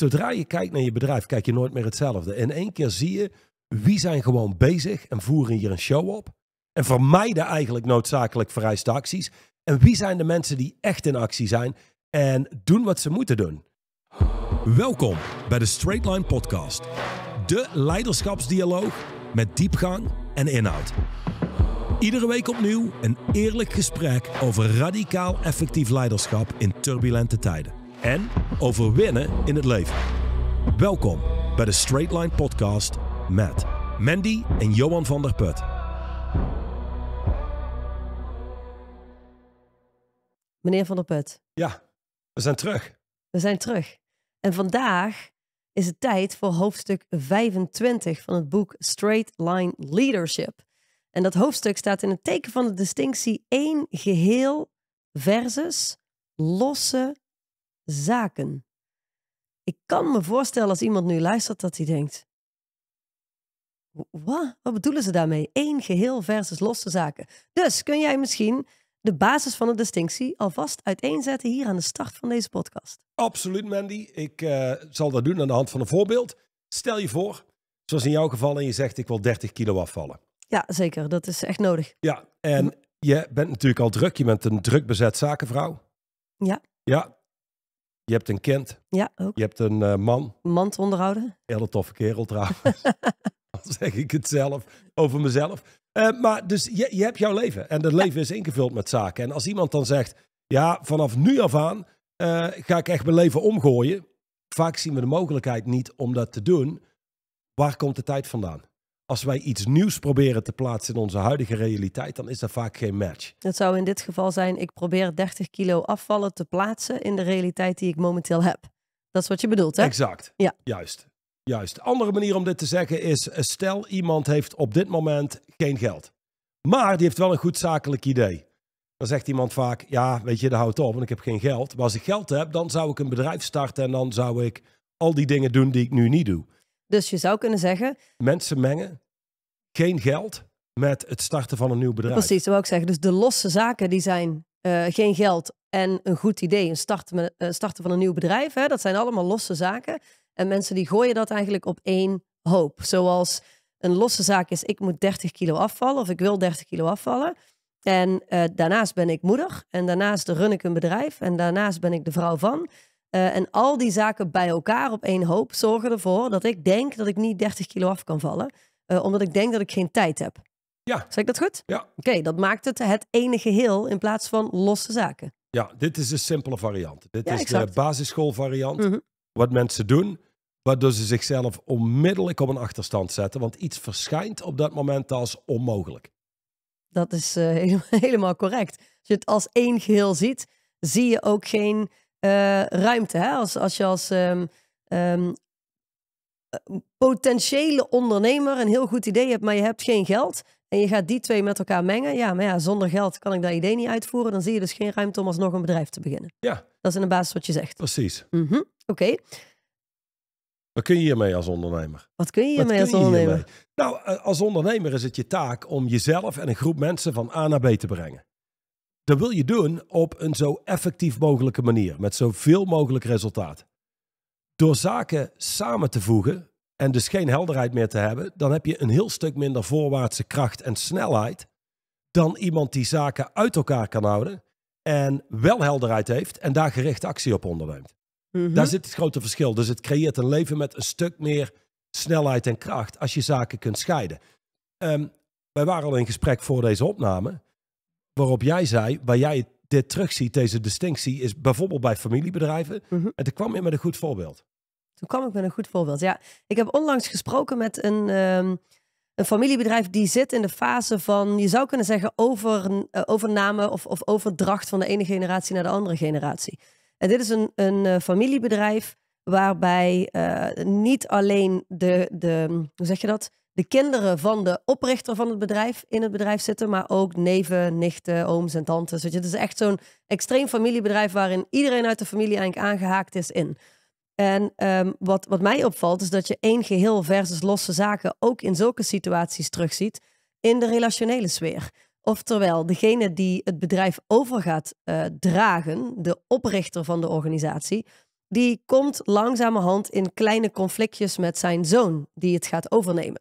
zodra je kijkt naar je bedrijf, kijk je nooit meer hetzelfde. In één keer zie je wie zijn gewoon bezig en voeren hier een show op. En vermijden eigenlijk noodzakelijk vereiste acties. En wie zijn de mensen die echt in actie zijn en doen wat ze moeten doen. Welkom bij de Straightline Podcast. De leiderschapsdialoog met diepgang en inhoud. Iedere week opnieuw een eerlijk gesprek over radicaal effectief leiderschap in turbulente tijden en overwinnen in het leven. Welkom bij de Straight Line Podcast met Mandy en Johan van der Put. Meneer van der Put. Ja, we zijn terug. We zijn terug. En vandaag is het tijd voor hoofdstuk 25 van het boek Straight Line Leadership. En dat hoofdstuk staat in het teken van de distinctie één geheel versus losse zaken. Ik kan me voorstellen als iemand nu luistert dat hij denkt: wat? Wat bedoelen ze daarmee? Eén geheel versus losse zaken. Dus kun jij misschien de basis van de distinctie alvast uiteenzetten hier aan de start van deze podcast? Absoluut, Mandy. Ik eh, zal dat doen aan de hand van een voorbeeld. Stel je voor, zoals in jouw geval, en je zegt: Ik wil 30 kilo afvallen. Ja, zeker. Dat is echt nodig. Ja, en je bent natuurlijk al druk. Je bent een druk bezet zakenvrouw. Ja. Ja, je hebt een kind. Ja, ook. Je hebt een uh, man. te onderhouden. Hele toffe kerel trouwens. Dan zeg ik het zelf over mezelf. Eh, maar dus je, je, hebt jouw leven. En dat leven is ingevuld met zaken. En als iemand dan zegt, ja, vanaf nu af aan eh, ga ik echt mijn leven omgooien. Vaak zien we de mogelijkheid niet om dat te doen. Waar komt de tijd vandaan? als wij iets nieuws proberen te plaatsen in onze huidige realiteit, dan is dat vaak geen match. Het zou in dit geval zijn: ik probeer 30 kilo afvallen te plaatsen in de realiteit die ik momenteel heb. Dat is wat je bedoelt, hè? Exact. Ja. Juist. Juist. Andere manier om dit te zeggen is: eh, stel iemand heeft op dit moment geen geld, maar die heeft wel een goed zakelijk idee. Dan zegt iemand vaak: Ja, weet je, dat houdt op, want ik heb geen geld. Maar als ik geld heb, dan zou ik een bedrijf starten en dan zou ik al die dingen doen die ik nu niet doe. Dus je zou kunnen zeggen. Mensen mengen geen geld met het starten van een nieuw bedrijf. Precies, dat wil ik zeggen. Dus de losse zaken die zijn eh, geen geld en een goed idee, een starten, eh, starten van een nieuw bedrijf. Hè, dat zijn allemaal losse zaken. En mensen die gooien dat eigenlijk op één hoop. Zoals een losse zaak is, ik moet 30 kilo afvallen of ik wil 30 kilo afvallen. En eh, daarnaast ben ik moeder en daarnaast run ik een bedrijf en daarnaast ben ik de vrouw van. Eh, en al die zaken bij elkaar op één hoop zorgen ervoor dat ik denk dat ik niet 30 kilo af kan vallen. Uh, omdat ik denk dat ik geen tijd heb. Ja. Zeg ik dat goed? Ja. Oké, dat maakt het het ene geheel in plaats van losse zaken. Ja, dit is de simpele variant. Dit is de basisschoolvariant. Mhm. Wat mensen doen, waardoor ze zichzelf onmiddellijk op een achterstand zetten. Want iets verschijnt op dat moment als onmogelijk. Dat is eh, helemaal correct. Als je het als één geheel ziet, zie je ook geen eh, ruimte. Hè? Als, als je als ehm, ehm, potentiële ondernemer een heel goed idee hebt, maar je hebt geen geld. En je gaat die twee met elkaar mengen. Ja, maar ja, zonder geld kan ik dat idee niet uitvoeren. Dan zie je dus geen ruimte om alsnog een bedrijf te beginnen. Ja. Dat is in de basis wat je zegt. Precies. Mhm, oké. Wat kun je hiermee als ondernemer? Wat kun je hiermee als ondernemer? Nou, eh, als ondernemer is het je taak om jezelf en een groep mensen van A naar B te brengen. Dat wil je doen op een zo effectief mogelijke manier, met zoveel mogelijk resultaat. Door zaken samen te voegen en dus geen helderheid meer te hebben, dan heb je een heel stuk minder voorwaartse kracht en snelheid dan iemand die zaken uit elkaar kan houden en wel helderheid heeft en daar gericht actie op onderneemt. Mhm. Daar zit het grote verschil. Dus het creëert een leven met een stuk meer snelheid en kracht als je zaken kunt scheiden. Um, wij waren al in gesprek voor deze opname waarop jij zei, waar jij dit terugziet, deze distinctie, is bijvoorbeeld bij familiebedrijven. Mhm. En toen kwam je met een goed voorbeeld. Toen kwam ik met een goed voorbeeld. Ja, ik heb onlangs gesproken met een, ehm, een familiebedrijf die zit in de fase van, je zou kunnen zeggen, over, eh, overname of, of overdracht van de ene generatie naar de andere generatie. En dit is een, een eh, familiebedrijf waarbij eh, niet alleen de, de, hoe zeg je dat? de kinderen van de oprichter van het bedrijf in het bedrijf zitten, maar ook neven, nichten, ooms en tantes. het is echt zo'n extreem familiebedrijf waarin iedereen uit de familie eigenlijk aangehaakt is in. En ehm, wat, wat mij opvalt is dat je één geheel versus losse zaken ook in zulke situaties terugziet in de relationele sfeer. Oftewel, degene die het bedrijf over gaat eh, dragen, de oprichter van de organisatie, die komt langzamerhand in kleine conflictjes met zijn zoon die het gaat overnemen.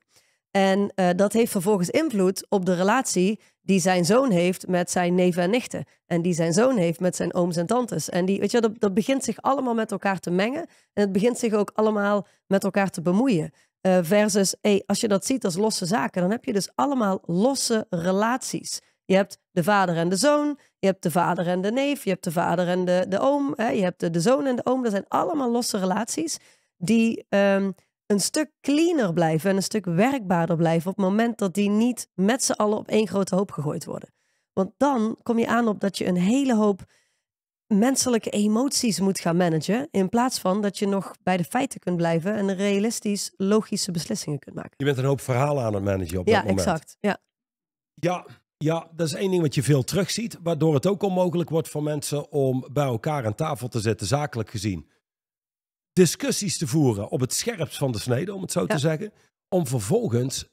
En eh, dat heeft vervolgens invloed op de relatie die zijn zoon heeft met zijn neven en nichten. En die zijn zoon heeft met zijn ooms en tantes. En die, weet je, dat, dat begint zich allemaal met elkaar te mengen. En het begint zich ook allemaal met elkaar te bemoeien. Eh, versus, hey, als je dat ziet als losse zaken, dan heb je dus allemaal losse relaties. Je hebt de vader en de zoon, je hebt de vader en de neef, je hebt de vader en de, de oom, hè, je hebt de, de, zoon en de oom. Dat zijn allemaal losse relaties die. Ehm, een stuk cleaner blijven en een stuk werkbaarder blijven op het moment dat die niet met z'n allen op één grote hoop gegooid worden. Want dan kom je aan op dat je een hele hoop menselijke emoties moet gaan managen. In plaats van dat je nog bij de feiten kunt blijven en realistisch logische beslissingen kunt maken. Je bent een hoop verhalen aan het managen op ja, dat moment. Exact, ja, exact. Ja, ja, dat is één ding wat je veel terugziet. Waardoor het ook onmogelijk wordt voor mensen om bij elkaar aan tafel te zitten, zakelijk gezien discussies te voeren op het scherpst van de snede, om het zo te zeggen. Om vervolgens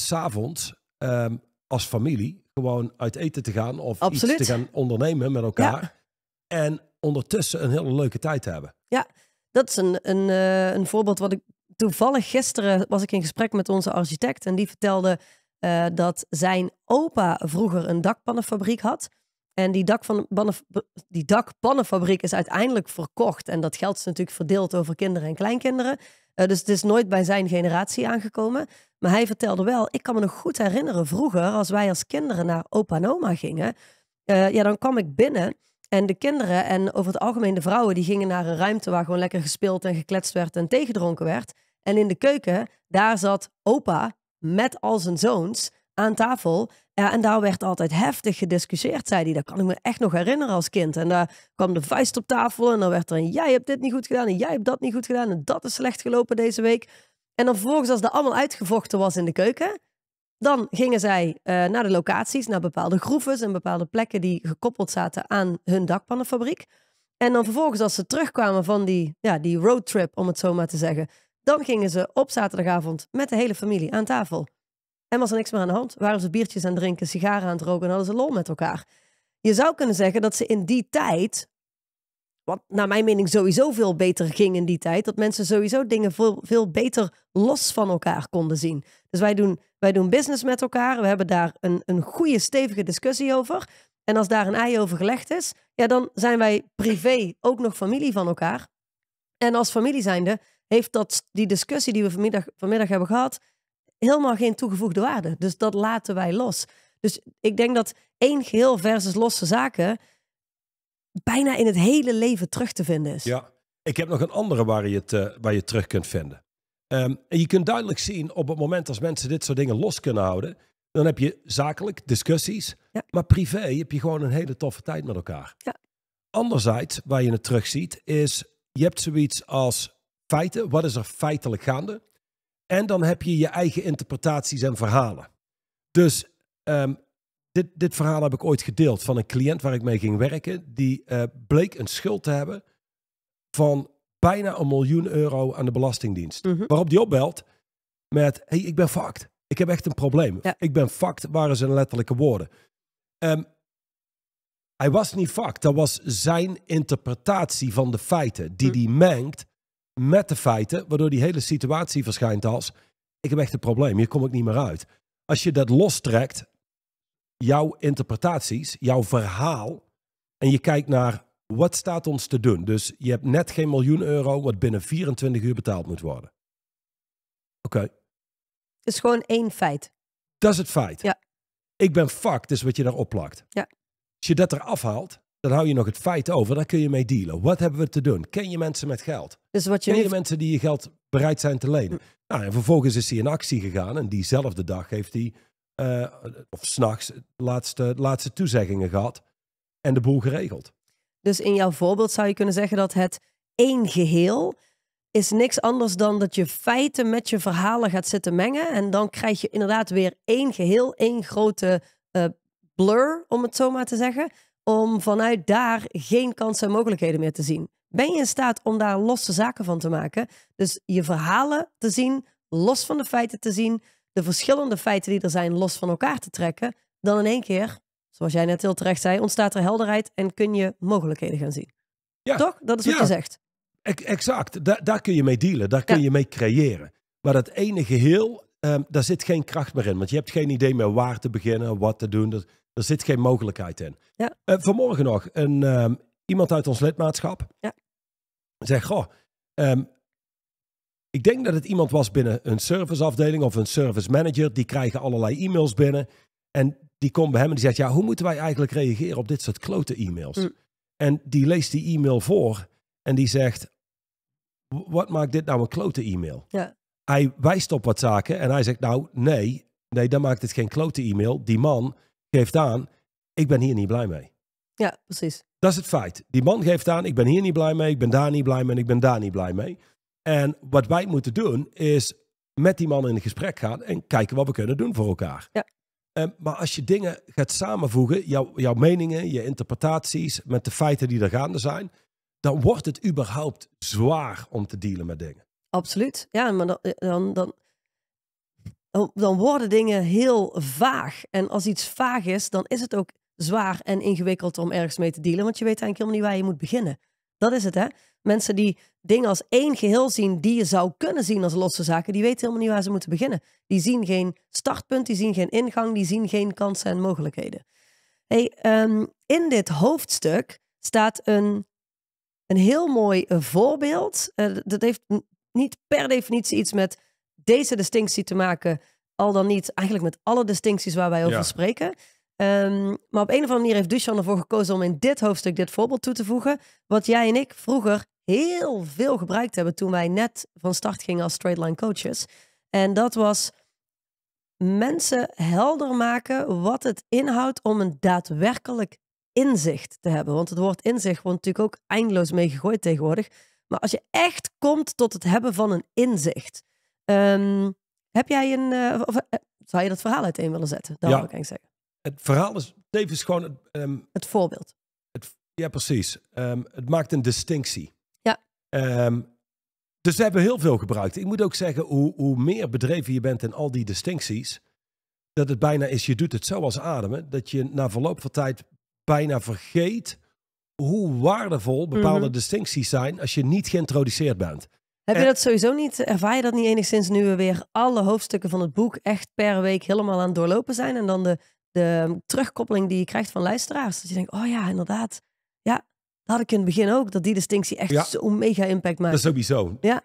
s'avonds ehm, als familie gewoon uit eten te gaan of iets te gaan ondernemen met elkaar. En ondertussen een hele leuke tijd te hebben. Ja, dat is een, een, eh, een voorbeeld wat ik toevallig gisteren was ik in gesprek met onze architect en die vertelde eh, dat zijn opa vroeger een dakpannenfabriek had. En die, dak van, die dakpannenfabriek is uiteindelijk verkocht. En dat geld is natuurlijk verdeeld over kinderen en kleinkinderen. Eh, dus het is nooit bij zijn generatie aangekomen. Maar hij vertelde wel, ik kan me nog goed herinneren vroeger, als wij als kinderen naar opa en oma gingen, eh, ja, dan kwam ik binnen en de kinderen en over het algemeen de vrouwen, die gingen naar een ruimte waar gewoon lekker gespeeld en gekletst werd en tegedronken werd. En in de keuken, daar zat opa met al zijn zoons aan tafel. Ja, en daar werd altijd heftig gediscussieerd, zei hij. Dat kan ik me echt nog herinneren als kind. En daar kwam de vuist op tafel en dan werd er een jij hebt dit niet goed gedaan en jij hebt dat niet goed gedaan en dat is slecht gelopen deze week. En dan vervolgens, als dat allemaal uitgevochten was in de keuken, dan gingen zij eh, naar de locaties, naar bepaalde groeves en bepaalde plekken die gekoppeld zaten aan hun dakpannenfabriek. En dan vervolgens, als ze terugkwamen van die, ja, die roadtrip, om het zo maar te zeggen, dan gingen ze op zaterdagavond met de hele familie aan tafel. En was er niks meer aan de hand. Waren ze biertjes aan het drinken, sigaren aan het roken en hadden ze lol met elkaar. Je zou kunnen zeggen dat ze in die tijd, wat naar mijn mening sowieso veel beter ging in die tijd, dat mensen sowieso dingen veel, veel beter los van elkaar konden zien. Dus wij doen, wij doen business met elkaar, we hebben daar een, een goede, stevige discussie over. En als daar een ei over gelegd is, ja, dan zijn wij privé ook nog familie van elkaar. En als familie zijnde heeft dat, die discussie die we vanmiddag, vanmiddag hebben gehad, helemaal geen toegevoegde waarde. Dus dat laten wij los. Dus ik denk dat één geheel versus losse zaken bijna in het hele leven terug te vinden is. Ja, ik heb nog een andere waar je het, eh, waar je terug kunt vinden. Ehm, en je kunt duidelijk zien op het moment als mensen dit soort dingen los kunnen houden, dan heb je zakelijk discussies, maar privé heb je gewoon een hele toffe tijd met elkaar. Ja. Anderzijds, waar je het terug ziet, is je hebt zoiets als feiten. Wat is er feitelijk gaande? En dan heb je je eigen interpretaties en verhalen. Dus ehm, dit, dit verhaal heb ik ooit gedeeld van een cliënt waar ik mee ging werken. Die eh, bleek een schuld te hebben van bijna een miljoen euro aan de Belastingdienst. Mhm. Waarop die opbelt met: hey, ik ben fucked. Ik heb echt een probleem. Ik ben fucked, waren zijn letterlijke woorden. Ehm, hij was niet fucked. Dat was zijn interpretatie van de feiten die mm. die mengt met de feiten, waardoor die hele situatie verschijnt als: ik heb echt een probleem, hier kom ik niet meer uit. Als je dat lostrekt, jouw interpretaties, jouw verhaal, en je kijkt naar wat staat ons te doen. Dus je hebt net geen miljoen euro wat binnen 24 uur betaald moet worden. Oké. is gewoon één feit. Dat is het feit. Ja. Ik ben fucked, is wat je daar opplakt. Ja. Als je dat eraf haalt, dan hou je nog het feit over. Daar kun je mee dealen. Wat hebben we te doen? Ken je mensen met geld? Dus wat je Ken je mensen die je geld bereid zijn te lenen? Nou, en vervolgens is hij in actie gegaan. En diezelfde dag heeft hij, uh, of s'nachts, laatste, laatste toezeggingen gehad. En de boel geregeld. Dus in jouw voorbeeld zou je kunnen zeggen dat het één geheel is niks anders dan dat je feiten met je verhalen gaat zitten mengen. En dan krijg je inderdaad weer één geheel, één grote eh, blur, om het zo maar te zeggen om vanuit daar geen kansen en mogelijkheden meer te zien? Ben je in staat om daar losse zaken van te maken? Dus je verhalen te zien, los van de feiten te zien, de verschillende feiten die er zijn los van elkaar te trekken, dan in één keer, zoals jij net heel terecht zei, ontstaat er helderheid en kun je mogelijkheden gaan zien. Ja. Toch? Dat is wat je zegt. Exact. Daar, daar kun je mee dealen, daar kun je mee creëren. Maar dat ene geheel, ehm, daar zit geen kracht meer in. Want je hebt geen idee meer waar te beginnen, wat te doen. Er zit geen mogelijkheid in. Ja. Uh, vanmorgen nog een, ehm, iemand uit ons lidmaatschap ja. zegt: Goh, ehm, ik denk dat het iemand was binnen een serviceafdeling of een service manager. Die krijgen allerlei e-mails binnen. En die komt bij hem en die zegt: Ja, hoe moeten wij eigenlijk reageren op dit soort klote e-mails? Mm. En die leest die e-mail voor en die zegt: Wat maakt dit nou een klote e-mail? Ja. Hij wijst op wat zaken en hij zegt: Nou, nee, nee, dan maakt het geen klote e-mail. Die man geeft aan, ik ben hier niet blij mee. Ja, precies. Dat is het feit. Die man geeft aan, ik ben hier niet blij mee, ik ben daar niet blij mee en ik ben daar niet blij mee. En wat wij moeten doen is met die man in gesprek gaan en kijken wat we kunnen doen voor elkaar. Ja. Um, maar als je dingen gaat samenvoegen, jouw, jouw meningen, je interpretaties met de feiten die er gaande zijn, dan wordt het überhaupt zwaar om te dealen met dingen. Absoluut. Ja, maar dan, eh, dan, dan dan worden dingen heel vaag. En als iets vaag is, dan is het ook zwaar en ingewikkeld om ergens mee te dealen, want je weet eigenlijk helemaal niet waar je moet beginnen. Dat is het, hè? Mensen die dingen als één geheel zien, die je zou kunnen zien als losse zaken, die weten helemaal niet waar ze moeten beginnen. Die zien geen startpunt, die zien geen ingang, die zien geen kansen en mogelijkheden. Hey, ehm, in dit hoofdstuk staat een, een heel mooi voorbeeld. Eh, dat heeft niet per definitie iets met deze distinctie te maken, al dan niet eigenlijk met alle distincties waar wij over ja. spreken. Ehm, maar op een of andere manier heeft Dushan ervoor gekozen om in dit hoofdstuk dit voorbeeld toe te voegen. Wat jij en ik vroeger heel veel gebruikt hebben toen wij net van start gingen als straight line coaches. En dat was mensen helder maken wat het inhoudt om een daadwerkelijk inzicht te hebben. Want het woord inzicht wordt natuurlijk ook eindeloos meegegooid tegenwoordig. Maar als je echt komt tot het hebben van een inzicht, Ehm, heb jij een. Eh, eh, zou je dat verhaal uiteen willen zetten? Dat ja. wil ik eigenlijk zeggen. Het verhaal is tevens gewoon. het, ehm, het voorbeeld. Het, ja, precies. Ehm, het maakt een distinctie. Ja. dus ze hebben heel veel gebruikt. Ik moet ook zeggen, hoe, hoe meer bedreven je bent in al die distincties, dat het bijna is, je doet het zo als ademen, dat je na verloop van tijd bijna vergeet hoe waardevol bepaalde mhm. distincties zijn als je niet geïntroduceerd bent. Heb je eh, dat sowieso niet, ervaar je dat niet enigszins nu we weer alle hoofdstukken van het boek echt per week helemaal aan het doorlopen zijn en dan de, de terugkoppeling die je krijgt van luisteraars. Dat je denkt, oh ja, inderdaad. Ja, dat had ik in het begin ook, dat die distinctie echt zo'n mega impact maakt. Dat sowieso, ja.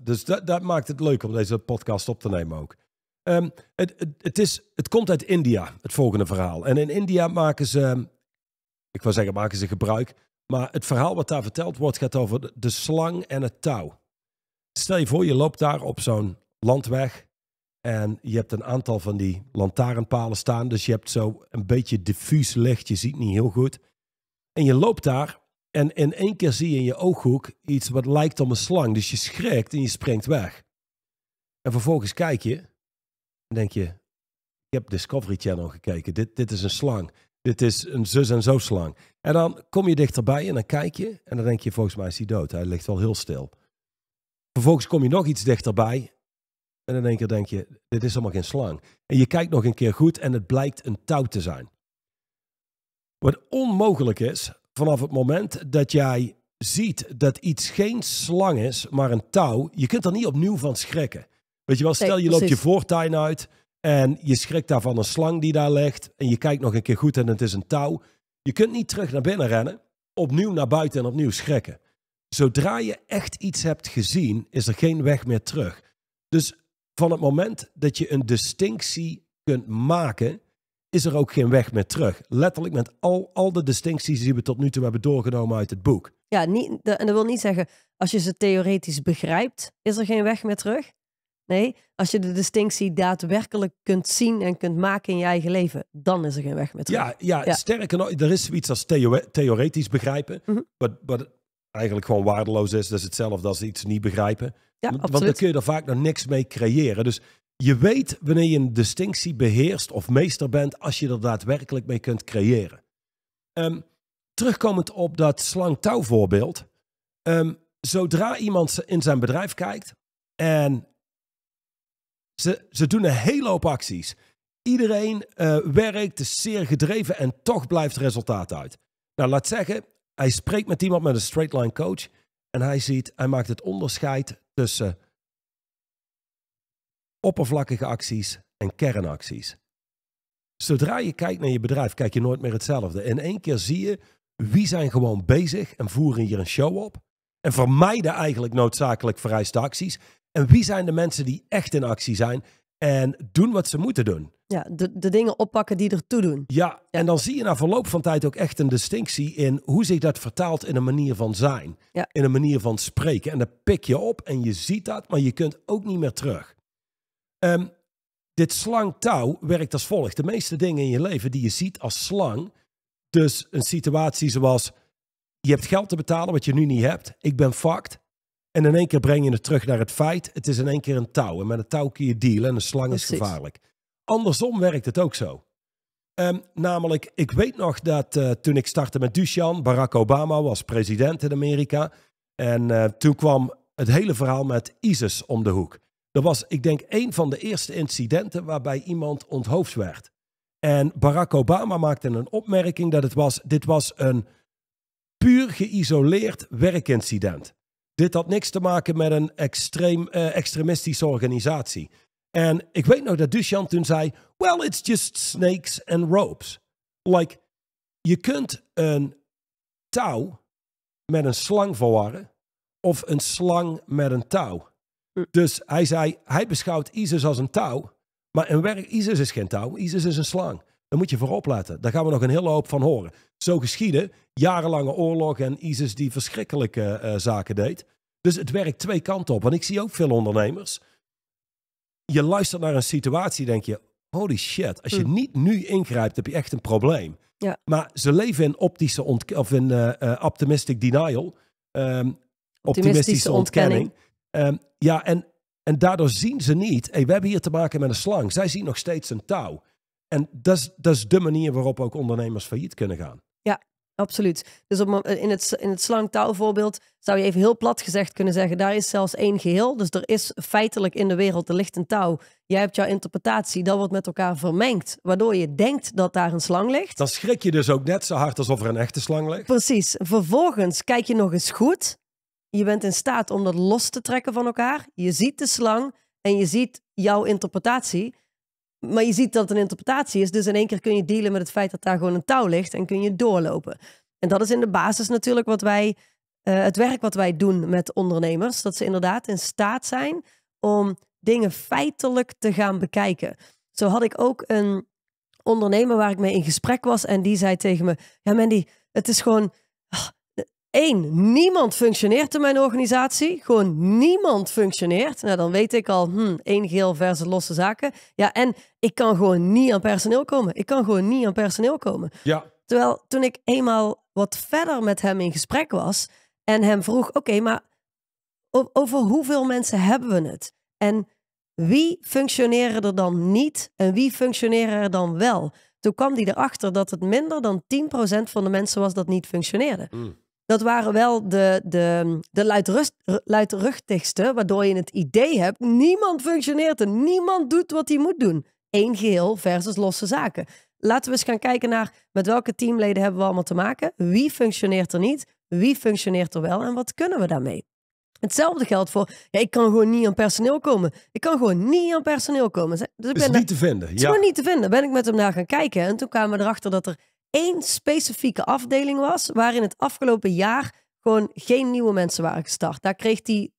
100%. Dus dat, dat maakt het leuk om deze podcast op te nemen ook. Ehm, het, het, het, is, het komt uit India, het volgende verhaal. En in India maken ze, ik wil zeggen, maken ze gebruik maar het verhaal wat daar verteld wordt gaat over de slang en het touw. Stel je voor, je loopt daar op zo'n landweg en je hebt een aantal van die lantaarnpalen staan. Dus je hebt zo een beetje diffuus licht, je ziet niet heel goed. En je loopt daar en in één keer zie je in je ooghoek iets wat lijkt op een slang. Dus je schrikt en je springt weg. En vervolgens kijk je en denk je, ik heb Discovery Channel gekeken, dit, dit is een slang. Dit is een zus en zo slang. En dan kom je dichterbij en dan kijk je en dan denk je, volgens mij is hij dood. Hij ligt wel heel stil. Vervolgens kom je nog iets dichterbij en in één keer denk je, dit is allemaal geen slang. En je kijkt nog een keer goed en het blijkt een touw te zijn. Wat onmogelijk is, vanaf het moment dat jij ziet dat iets geen slang is, maar een touw, je kunt er niet opnieuw van schrikken. Weet je wel, stel je loopt je voortuin uit en je schrikt daarvan een slang die daar ligt. En je kijkt nog een keer goed en het is een touw. Je kunt niet terug naar binnen rennen, opnieuw naar buiten en opnieuw schrikken. Zodra je echt iets hebt gezien, is er geen weg meer terug. Dus van het moment dat je een distinctie kunt maken, is er ook geen weg meer terug. Letterlijk met al, al de distincties die we tot nu toe hebben doorgenomen uit het boek. Ja, niet, en dat wil niet zeggen, als je ze theoretisch begrijpt, is er geen weg meer terug. Nee, als je de distinctie daadwerkelijk kunt zien en kunt maken in je eigen leven, dan is er geen weg meer terug. Ja, ja, sterker nog, er is zoiets als theo theoretisch begrijpen, mhm. wat, eigenlijk gewoon waardeloos is. Dat is hetzelfde als iets niet begrijpen. Ja, want, want dan kun je er vaak nog niks mee creëren. Dus je weet wanneer je een distinctie beheerst of meester bent, als je er daadwerkelijk mee kunt creëren. Um, terugkomend op dat slang-touw voorbeeld. Ehm, zodra iemand in zijn bedrijf kijkt en ze, ze doen een hele hoop acties. Iedereen eh, werkt, is zeer gedreven en toch blijft resultaat uit. Nou, laat zeggen, hij spreekt met iemand met een straight line coach. En hij ziet, hij maakt het onderscheid tussen oppervlakkige acties en kernacties. Zodra je kijkt naar je bedrijf, kijk je nooit meer hetzelfde. In één keer zie je wie zijn gewoon bezig en voeren hier een show op. En vermijden eigenlijk noodzakelijk vereiste acties. En wie zijn de mensen die echt in actie zijn en doen wat ze moeten doen? Ja, de, dingen oppakken die ertoe doen. Ja, en dan zie je na verloop van tijd ook echt een distinctie in hoe zich dat vertaalt in een manier van zijn. In een manier van spreken. En dan pik je op en je ziet dat, maar je kunt ook niet meer terug. Um, dit slangtouw werkt als volgt. De meeste dingen in je leven die je ziet als slang. Dus een situatie zoals je hebt geld te betalen wat je nu niet hebt. Ik ben fucked. En in één keer breng je het terug naar het feit. Het is in één keer een touw. En met een touw kun je dealen en een slang is gevaarlijk. Andersom werkt het ook zo. Ehm, namelijk, ik weet nog dat eh, toen ik startte met Duchan, Barack Obama was president in Amerika. En eh, toen kwam het hele verhaal met ISIS om de hoek. Dat was, ik denk, een van de eerste incidenten waarbij iemand onthoofd werd. En Barack Obama maakte een opmerking dat het was, dit was een puur geïsoleerd werkincident. Dit had niks te maken met een extreem, eh, extremistische organisatie. En ik weet nog dat Duchamp toen zei: Well, it's just snakes and ropes. Like, je kunt een touw met een slang verwarren, of een slang met een touw. Hm. Dus hij zei: Hij beschouwt ISIS als een touw, maar een werk ISIS is geen touw, ISIS is een slang. Dan moet je voor Daar gaan we nog een hele hoop van horen. Zo geschieden jarenlange oorlog en ISIS die verschrikkelijke eh, zaken deed. Dus het werkt twee kanten op. Want ik zie ook veel ondernemers. Je luistert naar een situatie, denk je, holy shit, als je hmm. niet nu ingrijpt, heb je echt een probleem. Ja. Maar ze leven in optische of in uh, optimistic denial. Ehm, optimistische, ontkenning. Ehm, ja, en, en daardoor zien ze niet, hey, we hebben hier te maken met een slang. Zij zien nog steeds een touw. En dat is, dat de manier waarop ook ondernemers failliet kunnen gaan. Ja, absoluut. Dus op, in, het, in het slangtouwvoorbeeld zou je even heel plat gezegd kunnen zeggen: daar is zelfs één geheel. Dus er is feitelijk in de wereld, er ligt een touw. Jij hebt jouw interpretatie, dat wordt met elkaar vermengd, waardoor je denkt dat daar een slang ligt. Dan schrik je dus ook net zo hard alsof er een echte slang ligt. Precies. Vervolgens kijk je nog eens goed. Je bent in staat om dat los te trekken van elkaar. Je ziet de slang en je ziet jouw interpretatie maar je ziet dat het een interpretatie is. Dus in één keer kun je dealen met het feit dat daar gewoon een touw ligt en kun je doorlopen. En dat is in de basis natuurlijk wat wij, eh, het werk wat wij doen met ondernemers. Dat ze inderdaad in staat zijn om dingen feitelijk te gaan bekijken. Zo had ik ook een ondernemer waar ik mee in gesprek was en die zei tegen me: Ja, Mandy, het is gewoon één, niemand functioneert in mijn organisatie. Gewoon niemand functioneert. Nou, dan weet ik al, hmm, één geel verse losse zaken. Ja, en ik kan gewoon niet aan personeel komen. Ik kan gewoon niet aan personeel komen. Ja. Terwijl toen ik eenmaal wat verder met hem in gesprek was en hem vroeg: oké, maar over hoeveel mensen hebben we het? En wie functioneren er dan niet en wie functioneren er dan wel? Toen kwam hij erachter dat het minder dan 10% van de mensen was dat niet functioneerde. Mm dat waren wel de, de, de luidrust, luidruchtigste, waardoor je het idee hebt, niemand functioneert en niemand doet wat hij moet doen. Eén geheel versus losse zaken. Laten we eens gaan kijken naar met welke teamleden hebben we allemaal te maken. Wie functioneert er niet? Wie functioneert er wel? En wat kunnen we daarmee? Hetzelfde geldt voor, ik kan gewoon niet aan personeel komen. Ik kan gewoon niet aan personeel komen. Dus ik ben is niet te vinden. Het is gewoon niet te vinden. Ben ik met hem naar gaan kijken en toen kwamen we erachter dat er één specifieke afdeling was waarin het afgelopen jaar gewoon geen nieuwe mensen waren gestart. Daar kreeg hij,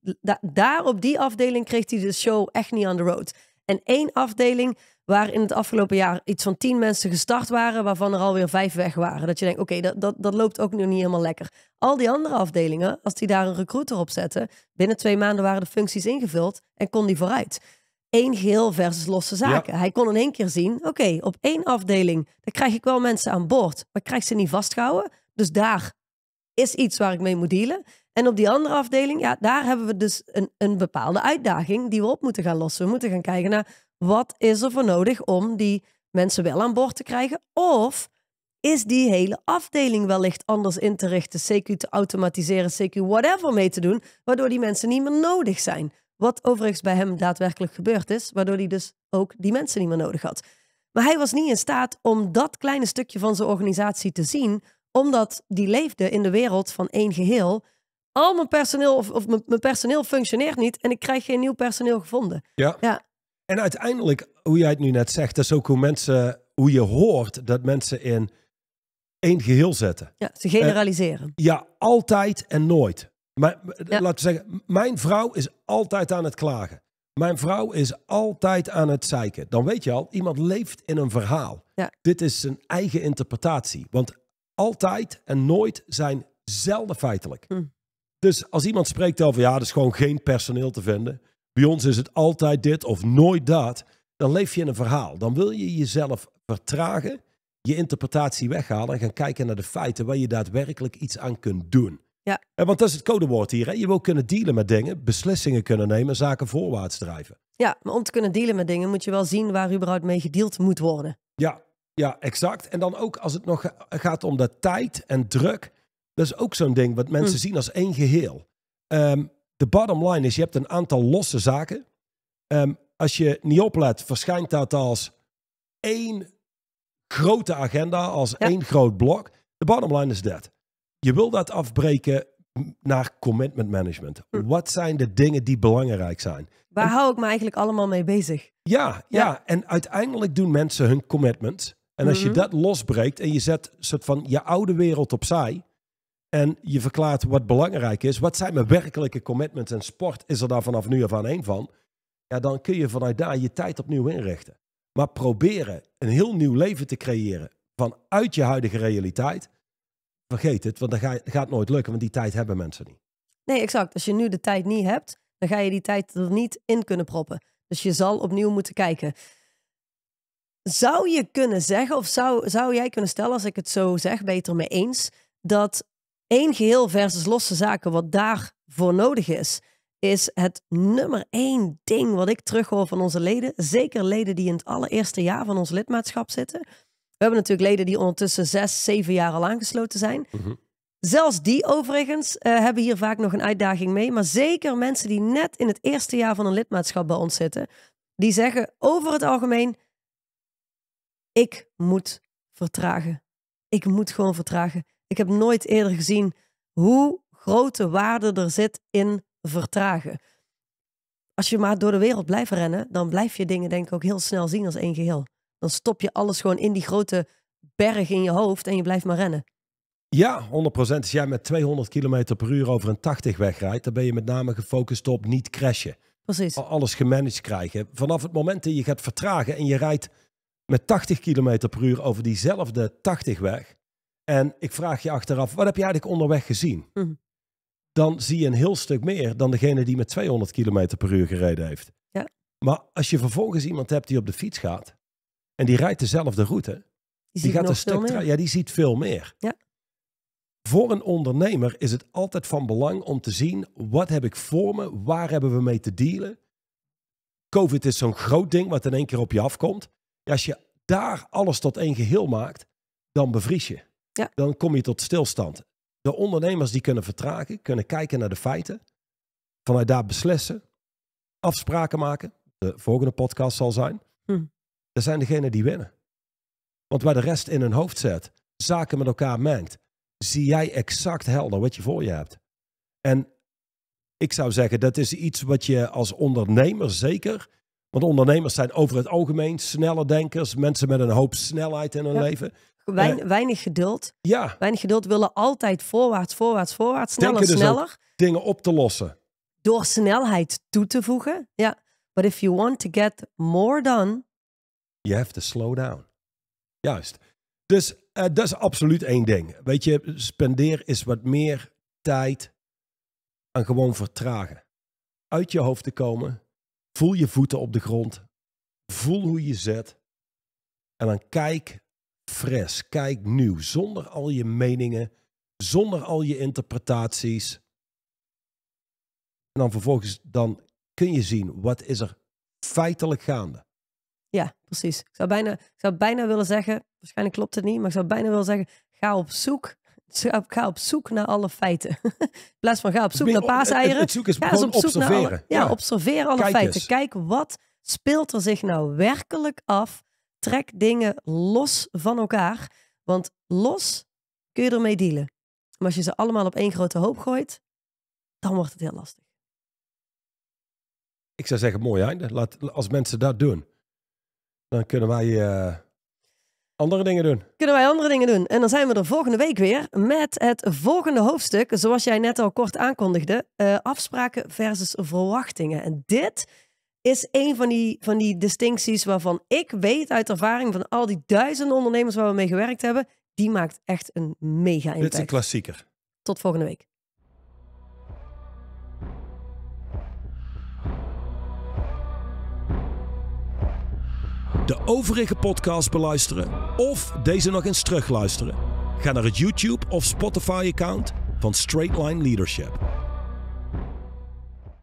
daar op die afdeling kreeg hij de show echt niet aan de road. En één afdeling waar in het afgelopen jaar iets van tien mensen gestart waren, waarvan er alweer vijf weg waren. Dat je denkt, oké, dat, dat, dat loopt ook nu niet helemaal lekker. Al die andere afdelingen, als die daar een recruiter op zetten, binnen twee maanden waren de functies ingevuld en kon die vooruit één geheel versus losse zaken. Hij kon in één keer zien, oké, op één afdeling, daar krijg ik wel mensen aan boord, maar ik krijg ze niet vastgehouden. Dus daar is iets waar ik mee moet dealen. En op die andere afdeling, ja, daar hebben we dus een, een bepaalde uitdaging die we op moeten gaan lossen. We moeten gaan kijken naar wat is er voor nodig om die mensen wel aan boord te krijgen. Of is die hele afdeling wellicht anders in te richten, CQ te automatiseren, CQ whatever mee te doen, waardoor die mensen niet meer nodig zijn. Wat overigens bij hem daadwerkelijk gebeurd is, waardoor hij dus ook die mensen niet meer nodig had. Maar hij was niet in staat om dat kleine stukje van zijn organisatie te zien, omdat die leefde in de wereld van één geheel. Al mijn personeel of, mijn personeel functioneert niet en ik krijg geen nieuw personeel gevonden. Ja. ja. En uiteindelijk, hoe jij het nu net zegt, dat is ook hoe mensen, hoe je hoort dat mensen in één geheel zetten. Ja, ze generaliseren. Eh, ja, altijd en nooit. Maar, eh, Laten we zeggen, mijn vrouw is altijd aan het klagen. Mijn vrouw is altijd aan het zeiken. Dan weet je al, iemand leeft in een verhaal. Dit is zijn eigen interpretatie. Want altijd en nooit zijn zelden feitelijk. Hm. Dus als iemand spreekt over, ja, er is gewoon geen personeel te vinden. Bij ons is het altijd dit of nooit dat. Dan leef je in een verhaal. Dan wil je jezelf vertragen, je interpretatie weghalen en gaan kijken naar de feiten waar je daadwerkelijk iets aan kunt doen. Ja. Want dat is het codewoord hier. Hè? Je wil kunnen dealen met dingen, beslissingen kunnen nemen, zaken voorwaarts drijven. Ja, maar om te kunnen dealen met dingen moet je wel zien waar überhaupt mee gedeeld moet worden. Ja, ja, exact. En dan ook als het nog gaat om de tijd en druk. Dat is ook zo'n ding wat mensen hm. zien als één geheel. Ehm, de bottom line is, je hebt een aantal losse zaken. Ehm, als je niet oplet, verschijnt dat als één grote agenda, als één groot blok. De bottom line is dat je wil dat afbreken naar commitment management. Hm. Wat zijn de dingen die belangrijk zijn? Waar hou ik me eigenlijk allemaal mee bezig? Ja, ja, En uiteindelijk doen mensen hun commitment. En als je mhm. dat losbreekt en je zet soort van je oude wereld opzij en je verklaart wat belangrijk is, wat zijn mijn werkelijke commitments en sport is er daar vanaf nu af aan één van, ja, dan kun je vanuit daar je tijd opnieuw inrichten. Maar proberen een heel nieuw leven te creëren vanuit je huidige realiteit, vergeet het, want dat gaat nooit lukken, want die tijd hebben mensen niet. Nee, exact. Als je nu de tijd niet hebt, dan ga je die tijd er niet in kunnen proppen. Dus je zal opnieuw moeten kijken. Zou je kunnen zeggen, of zou, zou jij kunnen stellen, als ik het zo zeg, beter mee eens, dat één geheel versus losse zaken, wat daarvoor nodig is, is het nummer één ding wat ik terughoor van onze leden, zeker leden die in het allereerste jaar van ons lidmaatschap zitten, we hebben natuurlijk leden die ondertussen zes, zeven jaar al aangesloten zijn. Mhm. Zelfs die overigens eh, hebben hier vaak nog een uitdaging mee. Maar zeker mensen die net in het eerste jaar van een lidmaatschap bij ons zitten, die zeggen over het algemeen: ik moet vertragen. Ik moet gewoon vertragen. Ik heb nooit eerder gezien hoe grote waarde er zit in vertragen. Als je maar door de wereld blijft rennen, dan blijf je dingen denk ik ook heel snel zien als één geheel dan stop je alles gewoon in die grote berg in je hoofd en je blijft maar rennen. Ja, 100%. Als jij met 200 km per uur over een 80 wegrijdt, dan ben je met name gefocust op niet crashen. Precies. Alles gemanaged krijgen. Vanaf het moment dat je gaat vertragen en je rijdt met 80 km per uur over diezelfde 80 weg. En ik vraag je achteraf, wat heb je eigenlijk onderweg gezien? Mhm. Dan zie je een heel stuk meer dan degene die met 200 km per uur gereden heeft. Ja. Maar als je vervolgens iemand hebt die op de fiets gaat en die rijdt dezelfde route. Die, gaat een stuk Ja, die ziet veel meer. Ja. Voor een ondernemer is het altijd van belang om te zien wat heb ik voor me, waar hebben we mee te dealen. COVID is zo'n groot ding wat in één keer op je afkomt. als je daar alles tot één geheel maakt, dan bevries je. Ja. Dan kom je tot stilstand. De ondernemers die kunnen vertragen, kunnen kijken naar de feiten, vanuit daar beslissen, afspraken maken. De volgende podcast zal zijn. Hm dat zijn degenen die winnen. Want waar de rest in hun hoofd zet, zaken met elkaar mengt, zie jij exact helder wat je voor je hebt. En ik zou zeggen, dat is iets wat je als ondernemer zeker. Want ondernemers zijn over het algemeen snelle denkers, mensen met een hoop snelheid in hun leven. Eh, weinig geduld. Ja. Weinig geduld willen altijd voorwaarts, voorwaarts, voorwaarts, sneller, dus sneller. dingen op te lossen. Door snelheid toe te voegen. Ja. But if you want to get more done, You have to slow down. Juist. Dus eh, dat is absoluut één ding. Weet je, spendeer is wat meer tijd aan gewoon vertragen. Uit je hoofd te komen. Voel je voeten op de grond. Voel hoe je zet. En dan kijk fris, kijk nieuw. Zonder al je meningen, zonder al je interpretaties. En dan vervolgens dan kun je zien wat is er feitelijk gaande. Ja, precies. Ik zou, bijna, ik zou bijna willen zeggen, waarschijnlijk klopt het niet, maar ik zou bijna willen zeggen, ga op zoek. Ga op zoek naar alle feiten. In plaats van ga op zoek naar paaseieren. Het, zoek is ga gewoon op observeren. Zoek naar ja, observeer alle feiten. Kijk wat speelt er zich nou werkelijk af. Trek dingen los van elkaar. Want los kun je ermee dealen. Maar als je ze allemaal op één grote hoop gooit, dan wordt het heel lastig. Ik zou zeggen, mooi einde. Laat, als mensen dat doen. Dan kunnen wij eh, andere dingen doen. Kunnen wij andere dingen doen. En dan zijn we er volgende week weer met het volgende hoofdstuk. Zoals jij net al kort aankondigde. Eh, afspraken versus verwachtingen. En dit is een van die, van die distincties waarvan ik weet uit ervaring van al die duizenden ondernemers waar we mee gewerkt hebben. Die maakt echt een mega impact. Dit is een klassieker. Tot volgende week. de overige podcast beluisteren of deze nog eens terugluisteren? Ga naar het YouTube of Spotify account van Straightline Leadership.